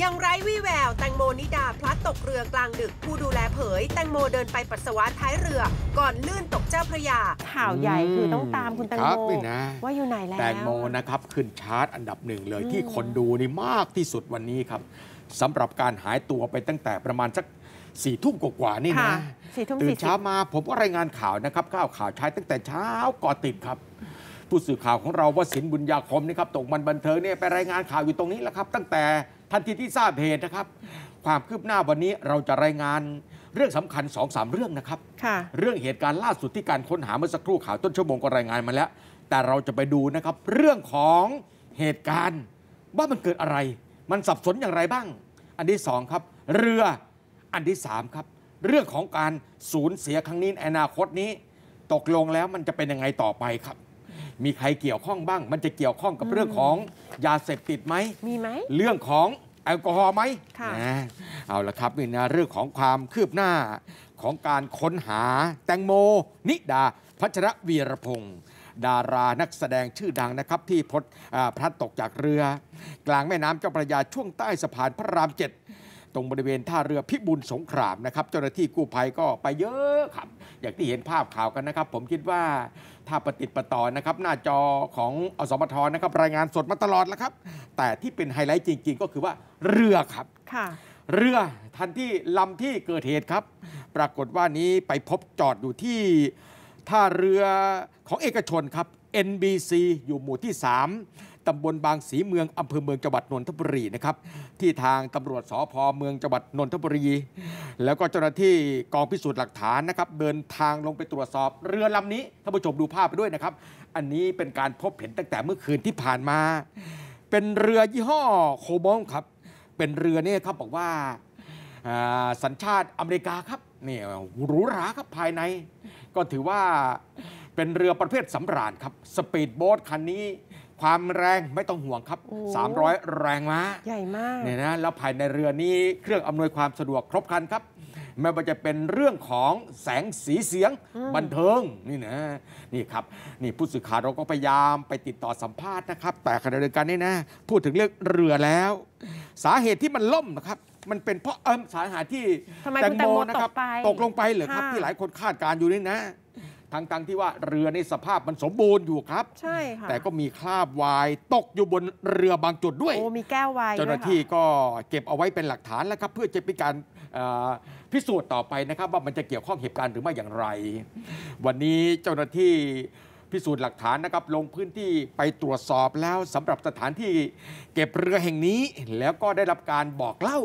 อย่างไร้วี่แวว แตงโมนิดาพลัดตกเรือกลางดึกผู้ดูแลเผย แตงโมเดินไปปัสสาวะท้ายเรือก่อนลื่นตกเจ้าพระยา ข่าวใหญ่คือต้องตามคุณแตงโมนะว่าอยู่ไหนแล้ว แตงโมนะครับ ขึ้นชาร์ตอันดับหนึ่งเลยที่คนดูนี่มากที่สุดวันนี้ครับสำหรับการหายตัวไปตั้งแต่ประมาณสักสี่ทุ่มกว่านี่นะตื่นเช้ามาผมก็รายงานข่าวนะครับข่าวข่าวใช้ตั้งแต่เช้าก่อติดครับ ผู้สื่อข่าวของเราว่าสินบุญญาคมนี่ครับตกมันบันเทิงเนี่ยไปรายงานข่าวอยู่ตรงนี้แล้วครับตั้งแต่ทันทีที่ทราบเหตุนะครับ ความคืบหน้าวันนี้เราจะรายงานเรื่องสำคัญ2อสเรื่องนะครับเรื่องเหตุการณ์ล่าสุดที่การค้นหาเมื่อสักครู่ข่าวต้นชั่วโมงก็รายงานมาแล้ว แต่เราจะไปดูนะครับ เรื่องของเหตุการณ์ ว่ามันเกิดอะไร มันสับสนอย่างไรบ้าง อันที่ 2 ครับ เรืออันที่ 3 ครับ เรื่องของการสูญเสียครั้งนี้ในอนาคตนี้ตกลงแล้วมันจะเป็นยังไงต่อไปครับมีใครเกี่ยวข้องบ้าง มันจะเกี่ยวข้องกับเรื่องของ ยาเสพติดไหมมีไหม เรื่องของแอลกอฮอล์ไหมคนะเอาละครับนี่นะเรื่องของความคืบหน้าของการค้นหาแตงโมนิดาพัชรวีรพงศ์ดารานักแสดงชื่อดังนะครับ ที่พดพลัดตกจากเรือ กลางแม่น้ำเจ้าพระยาช่วงใต้สะพานพระรามเจ็ดตรงบริเวณท่าเรือพิบูลสงครามนะครับเจ้าหน้าที่กู้ภัยก็ไปเยอะครับอย่างที่เห็นภาพข่าวกันนะครับ ผมคิดว่า ถ้าปฏิปต่อนะครับ หน้าจอของอสมทนะครับรายงานสดมาตลอดแล้วครับ แต่ที่เป็นไฮไลท์จริง ๆ ก็คือว่าเรือครับ เรือทันที่ลำที่เกิดเหตุครับ ปรากฏว่านี้ไปพบจอดอยู่ที่ ท่าเรือของเอกชนครับ NBC อยู่หมู่ที่ 3ตำบลบางสีเมืองอำเภอเมืองจังหวัดนนทบุรีนะครับที่ทางตำรวจสพเมืองจังหวัดนนทบุรี แล้วก็เจ้าหน้าที่กองพิสูจน์หลักฐานนะครับเดินทางลงไปตรวจสอบเรือลำนี้ท่านผู้ชมดูภาพไปด้วยนะครับ อันนี้เป็นการพบเห็นตั้งแต่เมื่อคืนที่ผ่านมา เป็นเรือยี่ห้อโคบอลครับเป็นเรือเนี่ยครับบอกว่าสัญชาติอเมริกาครับนี่หรูหราครับภายในก็ถือว่าเป็นเรือประเภทสำราญครับสปีดโบ๊ทคันนี้ความแรงไม่ต้องห่วงครับ300แรงม้าใหญ่มาก เนี่ยนะ แล้วภายในเรือนี้เครื่องอำนวยความสะดวกครบครันครับไม่ว่าจะเป็นเรื่องของแสงสีเสียงบันเทิงนี่นะ นี่ครับ นี่ผู้สื่อข่าวเราก็พยายามไปติดต่อสัมภาษณ์นะครับ แต่ขณะเดียวกันนี่นะ พูดถึงเรื่องเรือแล้ว สาเหตุที่มันล่มนะครับ มันเป็นเพราะเอิมสาเหตุที่แตงโมนะครับตกลงไปเหรอครับที่หลายคนคาดการอยู่นี่นะทั้งๆทที่ว่าเรือในสภาพมันสมบูรณ์อยู่ครับ ใช่ค่ะแต่ก็มีคราบวาย ตกอยู่บนเรือบางจุดด้วยโอ้มีแก้ววายเจ้าหน้าที่ก็เก็บเอาไว้เป็นหลักฐานแล้วครับ เพื่อจะเป็นการพิสูจน์ต่อไปนะครับ ว่ามันจะเกี่ยวข้องเหตุการณ์หรือไม่อย่างไร วันนี้เจ้าหน้าที่พิสูจน์หลักฐานนะครับลงพื้นที่ไปตรวจสอบแล้วสำหรับสถานที่เก็บเรือแห่งนี้แล้วก็ได้รับการบอกเล่า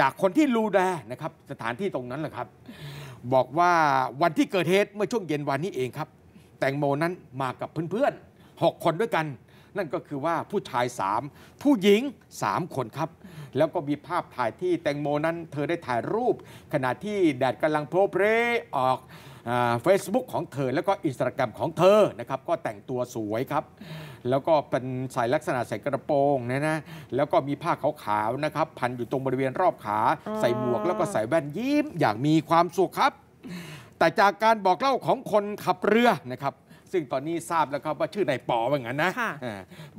จากคนที่รูแดนะครับสถานที่ตรงนั้นแหละครับบอกว่าวันที่เกิดเหตุเมื่อช่วงเย็นวันนี้เองครับ แตงโมนั้นมากับเพื่อนๆ6คนด้วยกัน นั่นก็คือว่าผู้ชาย 3 ผู้หญิง 3 คนครับ แล้วก็มีภาพถ่ายที่แตงโมนั้นเธอได้ถ่ายรูป ขณะที่แดดกำลังโพลเพรออกเฟซบุ๊กของเธอแล้วก็อินสตาแกรมของเธอนะครับ ก็แต่งตัวสวยครับ แล้วก็เป็นใส่ลักษณะใส่กระโปรงนะนะแล้วก็มีผ้าขาวๆนะครับ พันอยู่ตรงบริเวณรอบขา ใส่หมวกแล้วก็ใส่แว่นยิ้ม อย่างมีความสุขครับ แต่จากการบอกเล่าของคนขับเรือนะครับซึ่งตอนนี้ทราบแล้วครับว่าชื่อนายปอว่างั้นนะ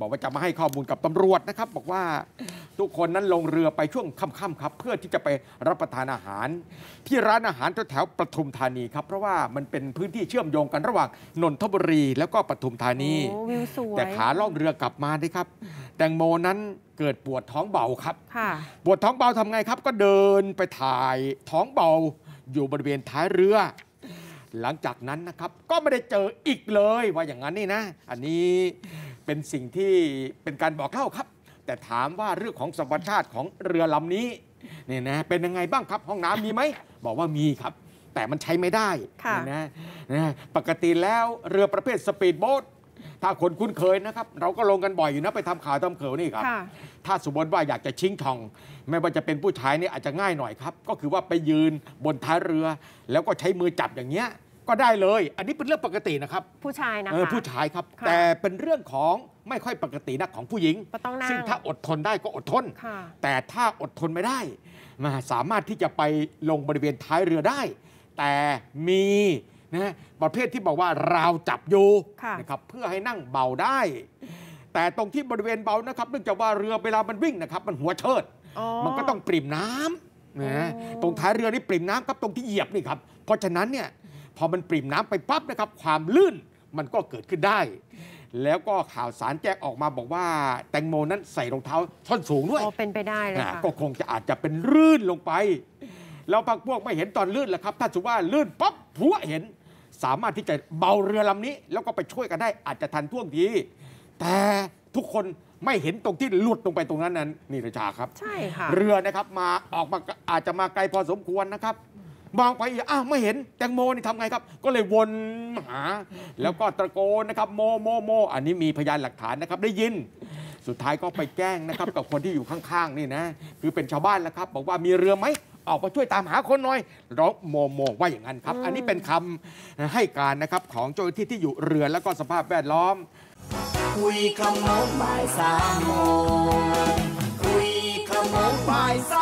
บอกว่าจะมาให้ข้อมูลกับตำรวจนะครับ บอกว่าทุกคนนั้นลงเรือไปช่วงค่ำๆครับ เพื่อที่จะไปรับประทานอาหาร ที่ร้านอาหารแถวปทุมธานีครับ เพราะว่ามันเป็นพื้นที่เชื่อมโยงกันระหว่างนนทบุรีแล้วก็ปทุมธานี แต่ขาล่องเรือกลับมาได้ครับ แตงโมนั้นเกิดปวดท้องเบาครับ ปวดท้องเบาทำไงครับ ก็เดินไปถ่ายท้องเบาอยู่บริเวณท้ายเรือหลังจากนั้นนะครับ ก็ไม่ได้เจออีกเลยว่าอย่างนั้นนี่นะ อันนี้เป็นสิ่งที่เป็นการบอกเล่าครับ แต่ถามว่าเรื่องของสมบัติชาติของเรือลำนี้เนี่ยนะเป็นยังไงบ้างครับ ห้องน้ำมีไหม บอกว่ามีครับ แต่มันใช้ไม่ได้นะนะปกติแล้วเรือประเภทสปีดโบ๊ทถ้าคนคุ้นเคยนะครับเราก็ลงกันบ่อยอยู่นะไปทำข่าวทำเขวนี่ครับถ้าสมมติว่าอยากจะชิงทอง ไม่ว่าจะเป็นผู้ชายเนี่ยอาจจะง่ายหน่อยครับ ก็คือว่าไปยืนบนท้ายเรือ แล้วก็ใช้มือจับอย่างเงี้ยก็ได้เลย อันนี้เป็นเรื่องปกตินะครับผู้ชายนะคะผู้ชายครับ แต่เป็นเรื่องของไม่ค่อยปกตินักของผู้หญิงซึ่งถ้าอดทนได้ก็อดทนแต่ถ้าอดทนไม่ได้ มาสามารถที่จะไปลงบริเวณท้ายเรือได้ แต่มีนะประเภทที่บอกว่าราวจับอยู่นะครับเพื่อให้นั่งเบาได้ แต่ตรงที่บริเวณเบานะครับเนื่องจากว่าเรือเวลามันวิ่งนะครับมันหัวเชิด มันก็ต้องปริ่มน้ำนะตรงท้ายเรือนี่ปริ่มน้ำครับตรงที่เหยียบนี่ครับเพราะฉะนั้นเนี่ยพอมันปริ่มน้ำไปปั๊บนะครับ ความลื่นมันก็เกิดขึ้นได้ แล้วก็ข่าวสารแจ้งออกมาบอกว่า แตงโมนั้นใส่รองเท้าส้นสูงด้วยเป็นไปได้เลยค่ะก็คงจะอาจจะเป็นลื่นลงไปแล้วพักพวกไม่เห็นตอนลื่นแหละครับถ้าสมมติว่าลื่นปั๊บผัวเห็นสามารถที่จะเบาเรือลำนี้ แล้วก็ไปช่วยกันได้อาจจะทันท่วงทีแต่ทุกคนไม่เห็นตรงที่หลุดลงไปตรงนั้นนั้นนี่ระชาครับใช่ค่ะเรือนะครับมาออกมาอาจจะมาไกลพอสมควรนะครับมองไปอ้าไม่เห็น แตงโมนี่ทำไงครับ ก็เลยวนหา แล้วก็ตะโกนนะครับ โมโมโม อันนี้มีพยานหลักฐานนะครับได้ยิน สุดท้ายก็ไปแจ้งนะครับกับคนที่อยู่ข้างๆนี่นะ คือเป็นชาวบ้านแล้วครับ บอกว่ามีเรือไหมออกมาช่วยตามหาคนหน่อยร้องโมโมว่าอย่างนั้นครับ อันนี้เป็นคำให้การนะครับ ของเจ้าหน้าที่ที่อยู่เรือแล้วก็สภาพแวดล้อม คุยำโมงบ่ายสามโมงคุยำโมงบ่ายสาม